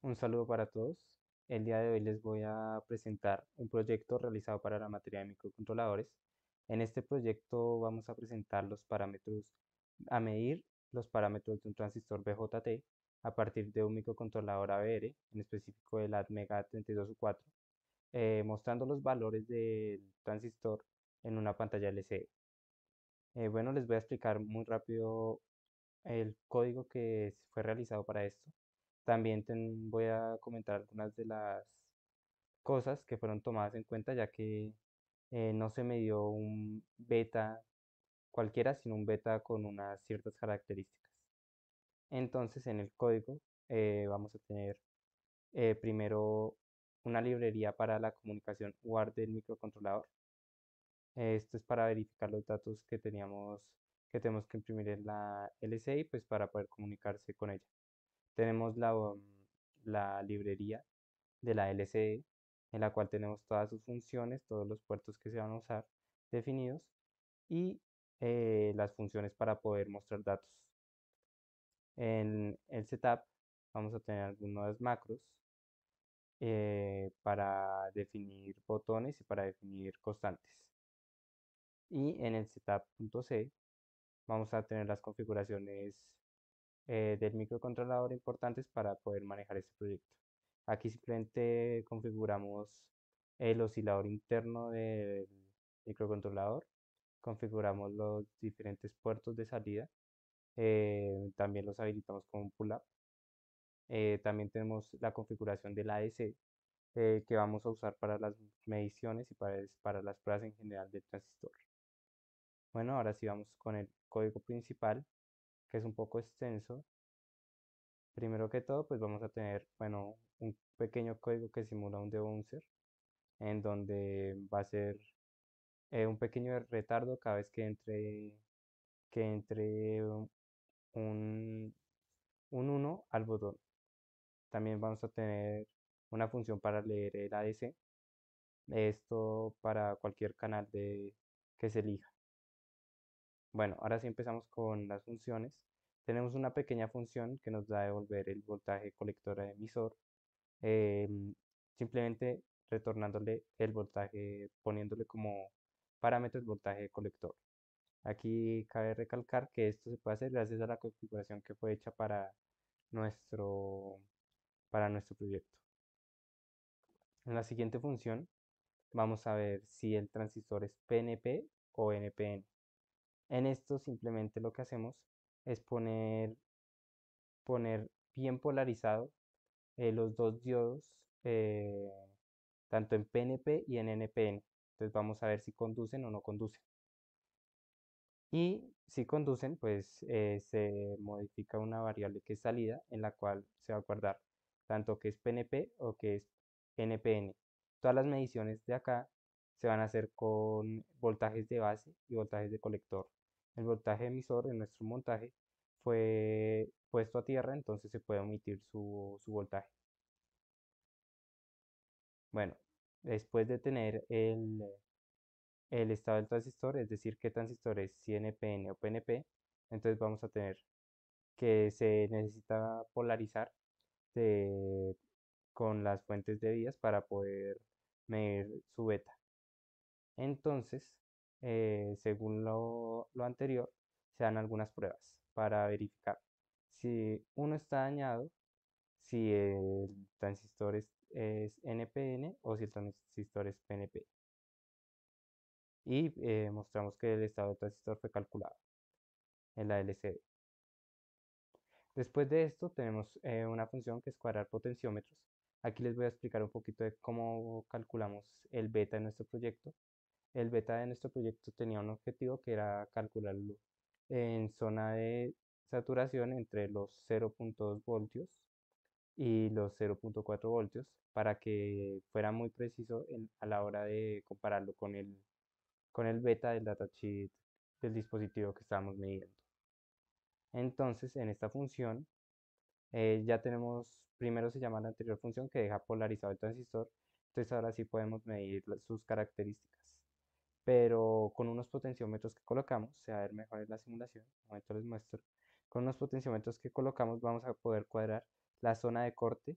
Un saludo para todos. El día de hoy les voy a presentar un proyecto realizado para la materia de microcontroladores. En este proyecto vamos a presentar los parámetros, a medir los parámetros de un transistor BJT a partir de un microcontrolador ABR, en específico el ATmega 4 eh, mostrando los valores del transistor en una pantalla LCD. Eh, bueno, les voy a explicar muy rápido el código que fue realizado para esto. También voy a comentar algunas de las cosas que fueron tomadas en cuenta, ya que eh, no se me dio un beta cualquiera, sino un beta con unas ciertas características. Entonces, en el código vamos a tener primero una librería para la comunicación UART del microcontrolador. Esto es para verificar los datos que teníamos que tenemos que imprimir en la LCI pues para poder comunicarse con ella. Tenemos la, um, librería de la LCI, en la cual tenemos todas sus funciones, todos los puertos que se van a usar definidos y eh, las funciones para poder mostrar datos. En el setup vamos a tener algunas macros eh, para definir botones y para definir constantes. Y en el setup.c vamos a tener las configuraciones eh, del microcontrolador importantes para poder manejar este proyecto. Aquí simplemente configuramos el oscilador interno del microcontrolador, configuramos los diferentes puertos de salida, eh, también los habilitamos con un pull-up eh, también tenemos la configuración del ADC eh, que vamos a usar para las mediciones y para, para las pruebas en general del transistor. Bueno, ahora sí vamos con el código principal, que es un poco extenso. Primero que todo, pues vamos a tener, bueno, un pequeño código que simula un debouncer, en donde va a ser eh, un pequeño retardo cada vez que entre, que entre También vamos a tener una función para leer el ADC. Esto para cualquier canal de, que se elija. Bueno, ahora sí empezamos con las funciones. Tenemos una pequeña función que nos da a devolver el voltaje colector a emisor. Em, simplemente retornándole el voltaje, poniéndole como parámetro el voltaje de colector. Aquí cabe recalcar que esto se puede hacer gracias a la configuración que fue hecha para nuestro para nuestro proyecto. En la siguiente función vamos a ver si el transistor es PNP o NPN. En esto simplemente lo que hacemos es poner, poner bien polarizado eh, los dos diodos, eh, tanto en PNP y en NPN. Entonces vamos a ver si conducen o no conducen. Y si conducen, pues eh, se modifica una variable que es salida en la cual se va a guardar tanto que es PNP o que es NPN. Todas las mediciones de acá se van a hacer con voltajes de base y voltajes de colector. El voltaje emisor en nuestro montaje fue puesto a tierra, entonces se puede omitir su, voltaje. Bueno, después de tener el, el estado del transistor, es decir, qué transistor es, si NPN o PNP, entonces vamos a tener que se necesita polarizar este, con las fuentes de vías para poder medir su beta. Entonces, eh, según lo, lo anterior, se dan algunas pruebas para verificar si uno está dañado, si el transistor es, NPN o si el transistor es PNP. Y eh, mostramos que el estado del transistor fue calculado en la LCD. Después de esto tenemos eh, una función que es cuadrar potenciómetros. Aquí les voy a explicar un poquito de cómo calculamos el beta en nuestro proyecto. El beta de nuestro proyecto tenía un objetivo que era calcularlo en zona de saturación entre los 0.2 voltios y los 0.4 voltios para que fuera muy preciso a la hora de compararlo con el, con el beta del datasheet del dispositivo que estábamos midiendo. Entonces, en esta función eh, ya tenemos, primero se llama la anterior función que deja polarizado el transistor, entonces ahora sí podemos medir sus características. Pero con unos potenciómetros que colocamos, se va a ver mejor la simulación, un momento les muestro, con unos potenciómetros que colocamos vamos a poder cuadrar la zona de corte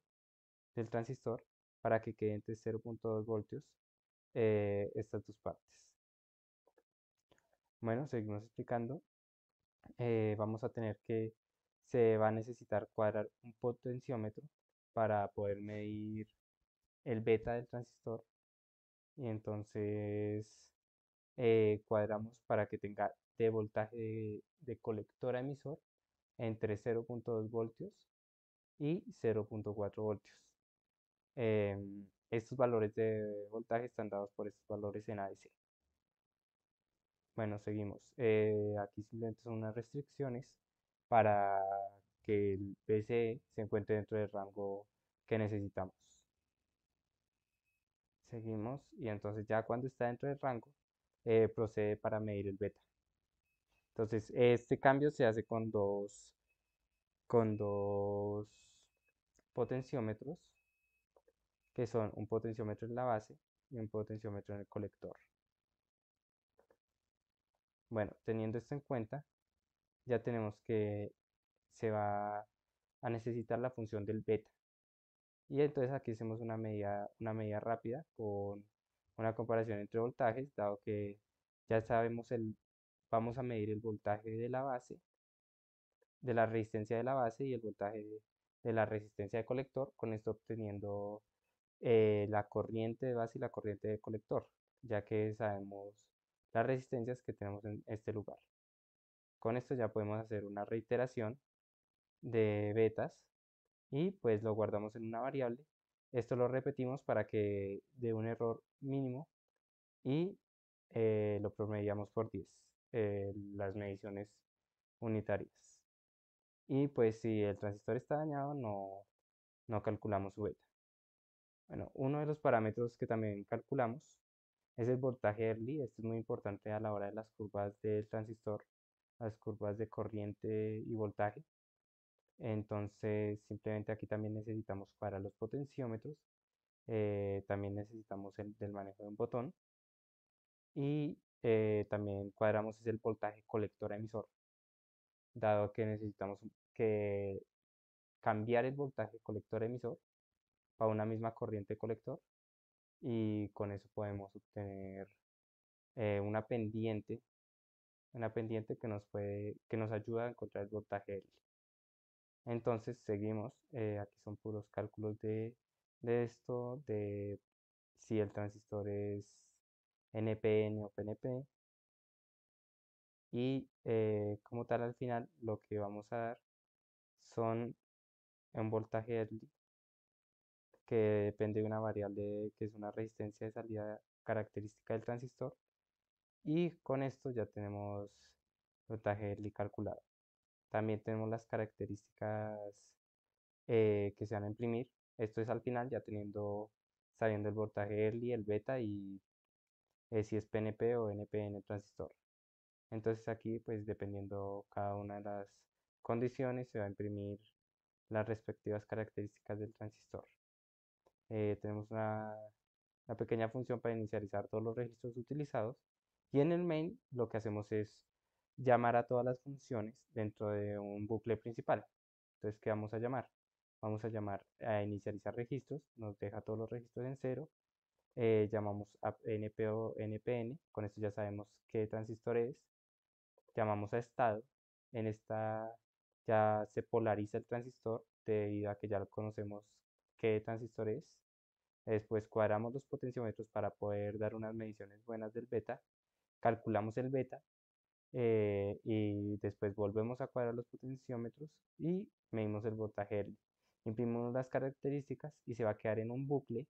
del transistor para que quede entre 0.2 voltios eh, estas dos partes. Bueno, seguimos explicando. Eh, vamos a tener que, se va a necesitar cuadrar un potenciómetro para poder medir el beta del transistor. Y entonces eh, cuadramos para que tenga de voltaje de, colector a emisor entre 0.2 voltios y 0.4 voltios. Em, estos valores de voltaje están dados por estos valores en ADC. Bueno, seguimos. Eh, aquí simplemente son unas restricciones para que el PCE se encuentre dentro del rango que necesitamos. Seguimos y entonces ya cuando está dentro del rango eh, procede para medir el beta. Entonces este cambio se hace con dos, con dos potenciómetros que son un potenciómetro en la base y un potenciómetro en el colector. Bueno, teniendo esto en cuenta, ya tenemos que se va a necesitar la función del beta. Y entonces aquí hacemos una medida, una medida rápida con una comparación entre voltajes, dado que ya sabemos el, vamos a medir el voltaje de la base, de la resistencia de la base y el voltaje de la resistencia de colector, con esto obteniendo eh, la corriente de base y la corriente de colector, ya que sabemos las resistencias que tenemos en este lugar. Con esto ya podemos hacer una reiteración de betas y pues lo guardamos en una variable. Esto lo repetimos para que dé un error mínimo y eh, lo promediamos por 10, eh, las mediciones unitarias. Y pues si el transistor está dañado, no, no calculamos su beta. Bueno, uno de los parámetros que también calculamos es el voltaje Early, esto es muy importante a la hora de las curvas del transistor, las curvas de corriente y voltaje. Entonces, simplemente aquí también necesitamos para los potenciómetros, eh, también necesitamos el del manejo de un botón y eh, también cuadramos el voltaje colector-emisor, dado que necesitamos que cambiar el voltaje colector-emisor para una misma corriente colector y con eso podemos obtener eh, una pendiente, una pendiente que nos, puede, que nos ayuda a encontrar el voltaje L. Entonces seguimos, eh, aquí son puros cálculos de, de esto, de si el transistor es NPN o PNP. Y eh, como tal al final lo que vamos a dar son en voltaje L que depende de una variable que es una resistencia de salida característica del transistor. Y con esto ya tenemos voltaje Early calculado. También tenemos las características eh, que se van a imprimir. Esto es al final, ya teniendo, sabiendo el voltaje Early, el beta y eh, si es PNP o NPN transistor. Entonces aquí, pues dependiendo cada una de las condiciones, se va a imprimir las respectivas características del transistor. Eh, tenemos una, pequeña función para inicializar todos los registros utilizados y en el main lo que hacemos es llamar a todas las funciones dentro de un bucle principal. Entonces, ¿qué vamos a llamar? Vamos a llamar a inicializar registros, nos deja todos los registros en cero, eh, llamamos a npo npn, con esto ya sabemos qué transistor es, llamamos a estado, en esta ya se polariza el transistor debido a que ya lo conocemos qué transistor es. Después cuadramos los potenciómetros para poder dar unas mediciones buenas del beta. Calculamos el beta eh, y después volvemos a cuadrar los potenciómetros y medimos el voltaje. Imprimimos las características y se va a quedar en un bucle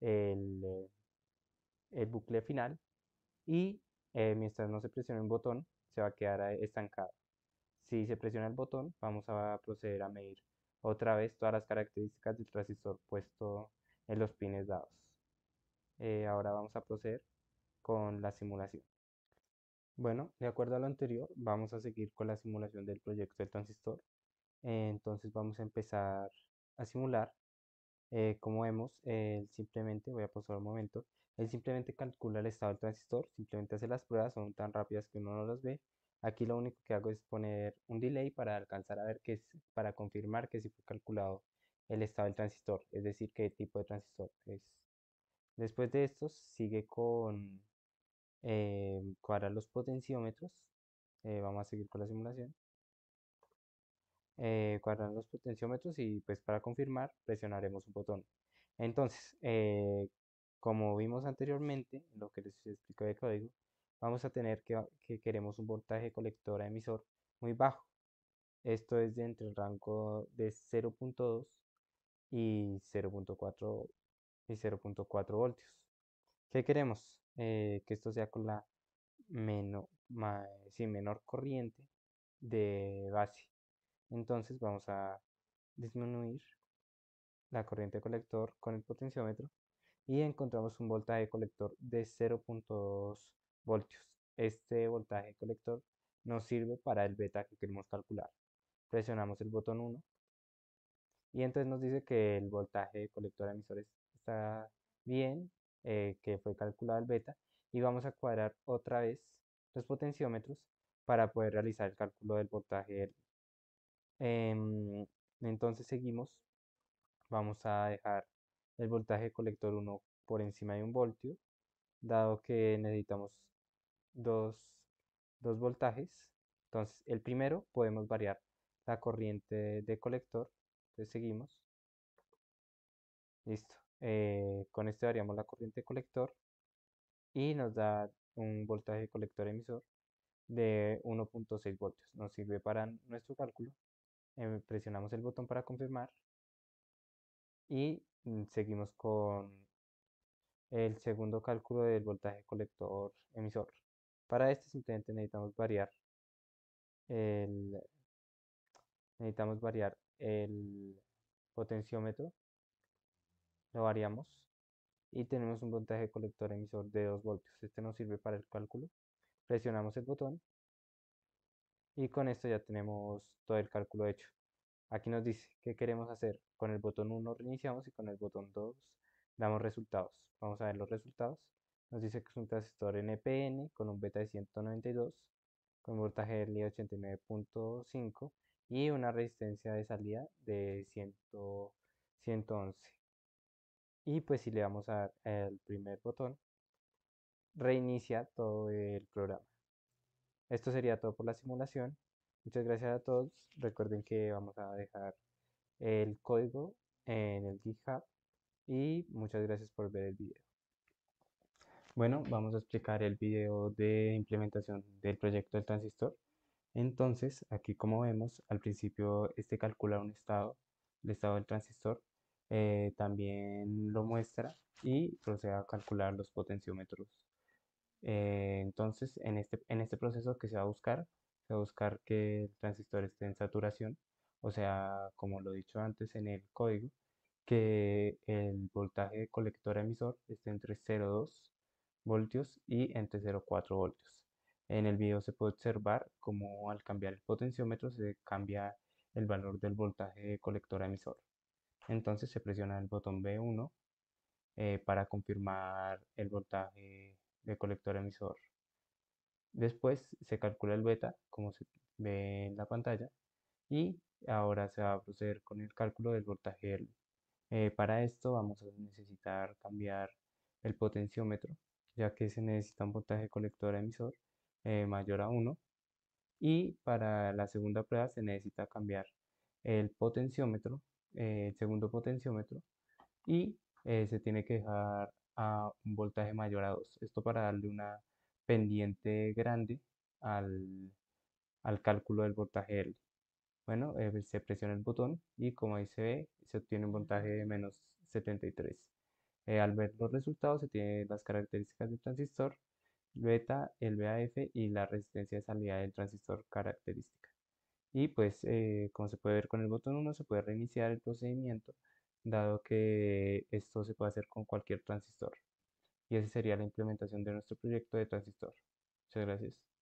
el, eh, bucle final y eh, mientras no se presione un botón se va a quedar estancado. Si se presiona el botón vamos a proceder a medir otra vez todas las características del transistor puesto en los pines dados. Eh, ahora vamos a proceder con la simulación. Bueno, de acuerdo a lo anterior, vamos a seguir con la simulación del proyecto del transistor. Eh, entonces vamos a empezar a simular. Eh, como vemos, simplemente, voy a pausar un momento, él simplemente calcula el estado del transistor, simplemente hace las pruebas, son tan rápidas que uno no las ve, Aquí lo único que hago es poner un delay para alcanzar a ver que es, para confirmar que si fue calculado el estado del transistor, es decir, qué tipo de transistor es. Después de esto sigue con eh, cuadrar los potenciómetros. Eh, vamos a seguir con la simulación. Eh, cuadrar los potenciómetros y pues para confirmar presionaremos un botón. Entonces, eh, como vimos anteriormente, lo que les explico de código, vamos a tener que, que queremos un voltaje colector a emisor muy bajo. Esto es de entre el rango de 0.2 y 0.4 y 0.4 voltios. ¿Qué queremos? Eh, que esto sea con la menor, menor corriente de base. Entonces vamos a disminuir la corriente colector con el potenciómetro y encontramos un voltaje colector de 0.2 voltios. Este voltaje colector nos sirve para el beta que queremos calcular. Presionamos el botón 1 y entonces nos dice que el voltaje colector emisores está bien, eh, que fue calculado el beta y vamos a cuadrar otra vez los potenciómetros para poder realizar el cálculo del voltaje. Em, entonces seguimos, vamos a dejar el voltaje colector 1 por encima de un voltio, dado que necesitamos dos, voltajes. Entonces, el primero podemos variar la corriente de colector. Entonces, seguimos. Listo. Eh, con este variamos la corriente de colector y nos da un voltaje de colector emisor de 1.6 voltios. Nos sirve para nuestro cálculo. Em, presionamos el botón para confirmar y mm, seguimos con el segundo cálculo del voltaje colector emisor. Para este simplemente necesitamos variar el, necesitamos variar el potenciómetro, lo variamos y tenemos un voltaje colector emisor de 2 voltios. Este nos sirve para el cálculo. Presionamos el botón y con esto ya tenemos todo el cálculo hecho. Aquí nos dice qué queremos hacer. Con el botón 1 reiniciamos y con el botón 2 damos resultados. Vamos a ver los resultados. Nos dice que es un transistor NPN con un beta de 192, con voltaje de 89.5 y una resistencia de salida de 111. Y pues si le vamos a dar el primer botón, reinicia todo el programa. Esto sería todo por la simulación. Muchas gracias a todos. Recuerden que vamos a dejar el código en el GitHub y muchas gracias por ver el video. Bueno, vamos a explicar el video de implementación del proyecto del transistor. Entonces, aquí como vemos, al principio este calcula un estado, el estado del transistor, eh, también lo muestra y procede a calcular los potenciómetros. Eh, entonces, en este, en este proceso que se va a buscar, se va a buscar que el transistor esté en saturación, o sea, como lo he dicho antes en el código, que el voltaje de colector emisor esté entre 0,2 voltios y entre 0.4 voltios. En el video se puede observar como al cambiar el potenciómetro se cambia el valor del voltaje de colector emisor. Entonces se presiona el botón B1 eh, para confirmar el voltaje de colector emisor. Después se calcula el beta, como se ve en la pantalla, y ahora se va a proceder con el cálculo del voltaje. Eh, para esto vamos a necesitar cambiar el potenciómetro ya que se necesita un voltaje colector-emisor eh, mayor a 1. Y para la segunda prueba se necesita cambiar el potenciómetro, eh, el segundo potenciómetro, y eh, se tiene que dejar a un voltaje mayor a 2. Esto para darle una pendiente grande al, cálculo del voltaje L. Bueno, se presiona el botón y como ahí se ve, se obtiene un voltaje de menos 73. Eh, al ver los resultados se tienen las características del transistor, beta, el VAF y la resistencia de salida del transistor característica. Y pues eh, como se puede ver con el botón 1 se puede reiniciar el procedimiento dado que esto se puede hacer con cualquier transistor. Y esa sería la implementación de nuestro proyecto de transistor. Muchas gracias.